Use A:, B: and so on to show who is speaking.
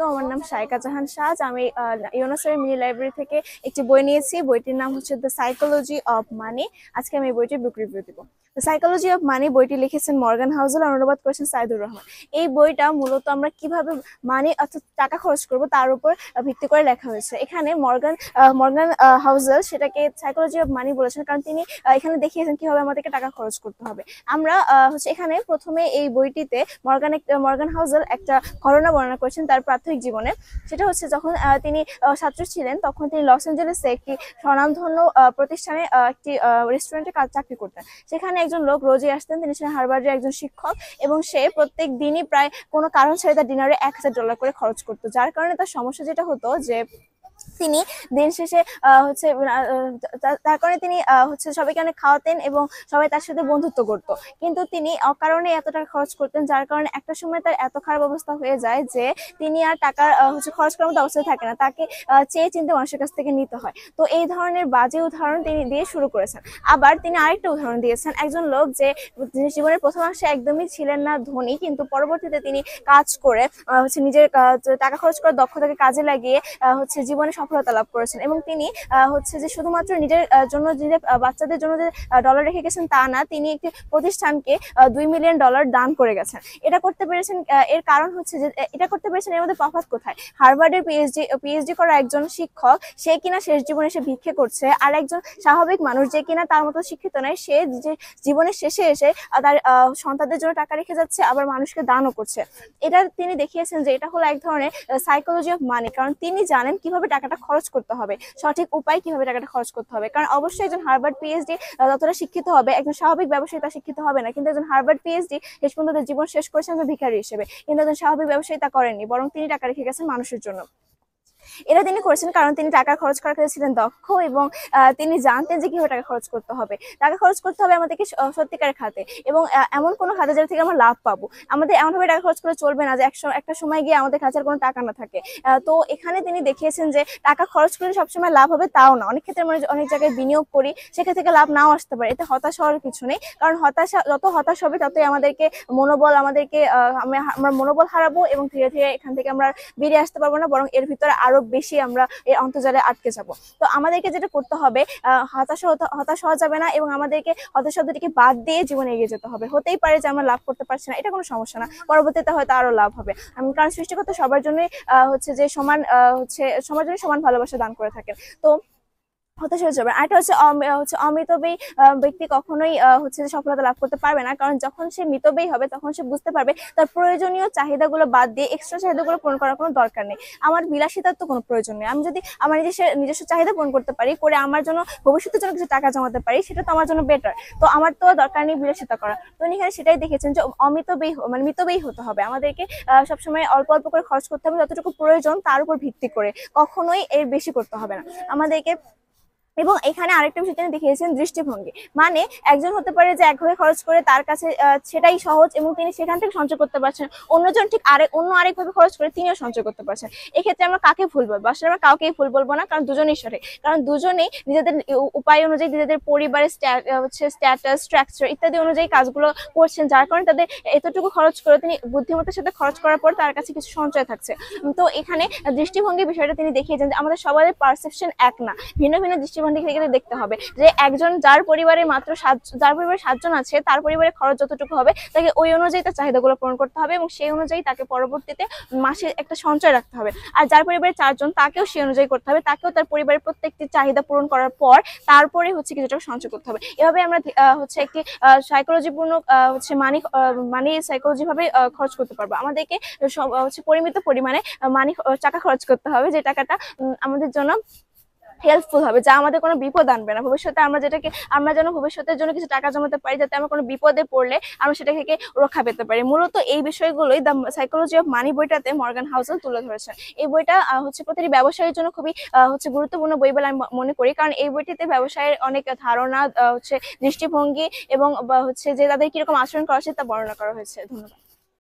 A: আলাইকুম আমার নাম শায়কা জাহান সাজ আমি ইউনোসের মিনি লাইব্রেরি থেকে একটি বই নিয়েছি বইটির নাম হচ্ছে দ্য সাইকোলজি অফ মানি আজকে আমি বইটি বুক রিভিউ দেবো সাইকোলজি অফ মানি বইটি লিখেছেন মর্গান হাউজেল আর অনুবাদ করেছেন সাইদুর রহমান এই বইটা মূলত আমরা কিভাবে মানি অর্থাৎ টাকা খরচ করব তার উপর ভিত্তি করে লেখা হয়েছে এখানে মর্গান মর্গান হাউজেল সেটাকে সাইকোলজি অফ মানি বলেছেন কারণ তিনি এখানে দেখিয়েছেন কিভাবে আমাদেরকে টাকা খরচ করতে হবে আমরা হচ্ছে এখানে প্রথমে এই বইটিতে মর্গান মর্গান হাউজেল একটা ঘটনা বর্ণনা করেছেন তার প্রাথমিক জীবনে সেটা হচ্ছে যখন তিনি ছাত্র ছিলেন তখন তিনি লস অ্যাঞ্জেলেসে একটি স্বনামধন্য প্রতিষ্ঠানে একটি রেস্টুরেন্টে চাকরি করতেন সেখানে একজন লোক রোজই আসতেন তিনি ছিলেন হারবার্ডের একজন শিক্ষক এবং সে প্রত্যেক দিনই প্রায় কোনো কারণ ছাড়া তার ডিনারে এক হাজার ডলার করে খরচ করতো যার কারণে তার সমস্যা যেটা হতো যে তিনি দিন শেষে হচ্ছে তার কারণে তিনি হচ্ছে সবাইকে অনেক খাওয়াতেন এবং সবাই তার সাথে বন্ধুত্ব করত কিন্তু তিনি অকারণে এত টাকা খরচ করতেন যার কারণে একটা সময় তার এত খারাপ অবস্থা হয়ে যায় যে তিনি আর টাকা হচ্ছে খরচ করার মতো অবস্থায় থাকে না তাকে চেয়ে চিন্তা মানুষের কাছ থেকে নিতে হয় তো এই ধরনের বাজে উদাহরণ তিনি দিয়ে শুরু করেছেন আবার তিনি আরেকটা উদাহরণ দিয়েছেন একজন লোক যে জীবনের প্রথমাংশে একদমই ছিলেন না ধনী কিন্তু পরবর্তীতে তিনি কাজ করে হচ্ছে নিজের টাকা খরচ করার দক্ষতাকে কাজে লাগিয়ে হচ্ছে জীবনে সব সফলতা লাভ করেছেন এবং তিনি হচ্ছে যে শুধুমাত্র নিজের জন্য যে বাচ্চাদের জন্য যে ডলার রেখে গেছেন তা না তিনি একটি প্রতিষ্ঠানকে দুই মিলিয়ন ডলার দান করে গেছেন এটা করতে পেরেছেন এর কারণ হচ্ছে যে এটা করতে পেরেছেন এর মধ্যে প্রভাত কোথায় হার্ভার্ডের পিএইচডি পিএইচডি করা একজন শিক্ষক সে কিনা শেষ জীবনে এসে ভিক্ষে করছে আর একজন স্বাভাবিক মানুষ যে কিনা তার মতো শিক্ষিত নয় সে যে জীবনের শেষে এসে তার সন্তানদের জন্য টাকা রেখে যাচ্ছে আবার মানুষকে দানও করছে এটা তিনি দেখিয়েছেন যে এটা হলো এক ধরনের সাইকোলজি অফ মানি কারণ তিনি জানেন কিভাবে টাকাটা খরচ করতে হবে সঠিক উপায় কিভাবে টাকাটা খরচ করতে হবে কারণ অবশ্যই একজন হার্বার্ড পিএইচডি যতটা শিক্ষিত হবে একজন স্বাভাবিক ব্যবসায়ী তা শিক্ষিত হবে না কিন্তু একজন হার্বার্ড পিএইচডি শেষ পর্যন্ত জীবন শেষ করেছেন ভিকারি ভিখারি হিসেবে কিন্তু একজন স্বাভাবিক ব্যবসায়ী তা করেননি বরং তিনি টাকা রেখে গেছেন মানুষের জন্য এটা তিনি করেছেন কারণ তিনি টাকা খরচ করার ক্ষেত্রে ছিলেন দক্ষ এবং তিনি জানতেন যে কীভাবে টাকা খরচ করতে হবে টাকা খরচ করতে হবে আমাদেরকে সত্যিকারের খাতে এবং এমন কোনো খাতে যার থেকে আমরা লাভ পাবো আমাদের এমনভাবে টাকা খরচ করে চলবে না যে একটা সময় গিয়ে আমাদের কাছে কোনো টাকা না থাকে তো এখানে তিনি দেখিয়েছেন যে টাকা খরচ করলে সবসময় লাভ হবে তাও না অনেক ক্ষেত্রে আমরা অনেক জায়গায় বিনিয়োগ করি সেখান থেকে লাভ নাও আসতে পারে এতে হতাশ হওয়ার কিছু নেই কারণ হতাশা যত হতাশ হবে ততই আমাদেরকে মনোবল আমাদেরকে আমরা মনোবল হারাবো এবং ধীরে ধীরে এখান থেকে আমরা বেরিয়ে আসতে পারবো না বরং এর ভিতরে আরো বেশি আমরা এই অন্তর্জালে আটকে যাব তো আমাদেরকে যেটা করতে হবে হতাশা হতাশ হওয়া যাবে না এবং আমাদেরকে হতাশ শব্দটিকে বাদ দিয়ে জীবনে এগিয়ে যেতে হবে হতেই পারে যে আমরা লাভ করতে পারছি না এটা কোনো সমস্যা না পরবর্তীতে হয়তো আরও লাভ হবে কারণ সৃষ্টিকর্তা সবার জন্যই হচ্ছে যে সমান হচ্ছে সবার সমান ভালোবাসা দান করে থাকেন তো হতাশ হয়ে যাবে আরেকটা হচ্ছে হচ্ছে অমিতব্যয়ী ব্যক্তি কখনোই হচ্ছে সফলতা লাভ করতে পারবে না কারণ যখন সে মিতব্যয়ী হবে তখন সে বুঝতে পারবে তার প্রয়োজনীয় চাহিদাগুলো বাদ দিয়ে এক্সট্রা চাহিদাগুলো পূরণ করার কোনো দরকার নেই আমার বিলাসিতার তো কোনো প্রয়োজন নেই আমি যদি আমার নিজস্ব নিজস্ব চাহিদা পূরণ করতে পারি করে আমার জন্য ভবিষ্যতের জন্য কিছু টাকা জমাতে পারি সেটা তো আমার জন্য বেটার তো আমার তো দরকার নেই বিলাসিতা করা তো এখানে সেটাই দেখেছেন যে অমিতব্যয়ী মানে মিতব্যয়ী হতে হবে আমাদেরকে সবসময় অল্প অল্প করে খরচ করতে হবে যতটুকু প্রয়োজন তার উপর ভিত্তি করে কখনোই এর বেশি করতে হবে না আমাদেরকে এবং এখানে আরেকটা বিষয় তিনি দেখিয়েছেন দৃষ্টিভঙ্গি মানে একজন হতে পারে যে একভাবে খরচ করে তার কাছে সেটাই সহজ এবং তিনি সেখান থেকে সঞ্চয় করতে পারছেন অন্যজন ঠিক আরেক অন্য আরেকভাবে খরচ করে তিনিও সঞ্চয় করতে পারছেন এক্ষেত্রে আমরা কাকে ভুল বলবো আসলে আমরা কাউকেই ভুল বলবো না কারণ দুজনেই সরে কারণ দুজনেই নিজেদের উপায় অনুযায়ী নিজেদের পরিবারের হচ্ছে স্ট্যাটাস স্ট্রাকচার ইত্যাদি অনুযায়ী কাজগুলো করছেন যার কারণে তাদের এতটুকু খরচ করে তিনি বুদ্ধিমত্তার সাথে খরচ করার পর তার কাছে কিছু সঞ্চয় থাকছে তো এখানে দৃষ্টিভঙ্গি বিষয়টা তিনি দেখিয়েছেন যে আমাদের সবাই পারসেপশন এক না ভিন্ন ভিন্ন দৃষ্টিভঙ্গি তখন দিক থেকে দেখতে হবে যে একজন যার পরিবারে মাত্র সাত যার পরিবারে সাতজন আছে তার পরিবারে খরচ যতটুকু হবে তাকে ওই অনুযায়ী তার চাহিদাগুলো পূরণ করতে হবে এবং সেই অনুযায়ী তাকে পরবর্তীতে মাসে একটা সঞ্চয় রাখতে হবে আর যার পরিবারে চারজন তাকেও সেই অনুযায়ী করতে হবে তাকেও তার পরিবারের প্রত্যেকটি চাহিদা পূরণ করার পর তারপরে হচ্ছে কিছুটা সঞ্চয় করতে হবে এভাবে আমরা হচ্ছে একটি সাইকোলজিপূর্ণ হচ্ছে মানি মানি সাইকোলজি ভাবে খরচ করতে পারবো আমাদেরকে হচ্ছে পরিমিত পরিমাণে মানি টাকা খরচ করতে হবে যে টাকাটা আমাদের জন্য হেল্পফুল হবে যা আমাদের কোনো বিপদ আনবে না ভবিষ্যতে আমরা যেটাকে আমরা যেন ভবিষ্যতের জন্য কিছু টাকা জমাতে পারি যাতে আমরা কোনো বিপদে পড়লে আমরা সেটা থেকে রক্ষা পেতে পারি মূলত এই বিষয়গুলোই দ্য সাইকোলজি অফ মানি বইটাতে মর্গান হাউসেল তুলে ধরেছেন এই বইটা হচ্ছে প্রতিটি ব্যবসায়ীর জন্য খুবই হচ্ছে গুরুত্বপূর্ণ বই বলে আমি মনে করি কারণ এই বইটিতে ব্যবসায়ের অনেক ধারণা হচ্ছে দৃষ্টিভঙ্গি এবং হচ্ছে যে তাদের কিরকম আচরণ করা উচিত তা বর্ণনা করা হয়েছে ধন্যবাদ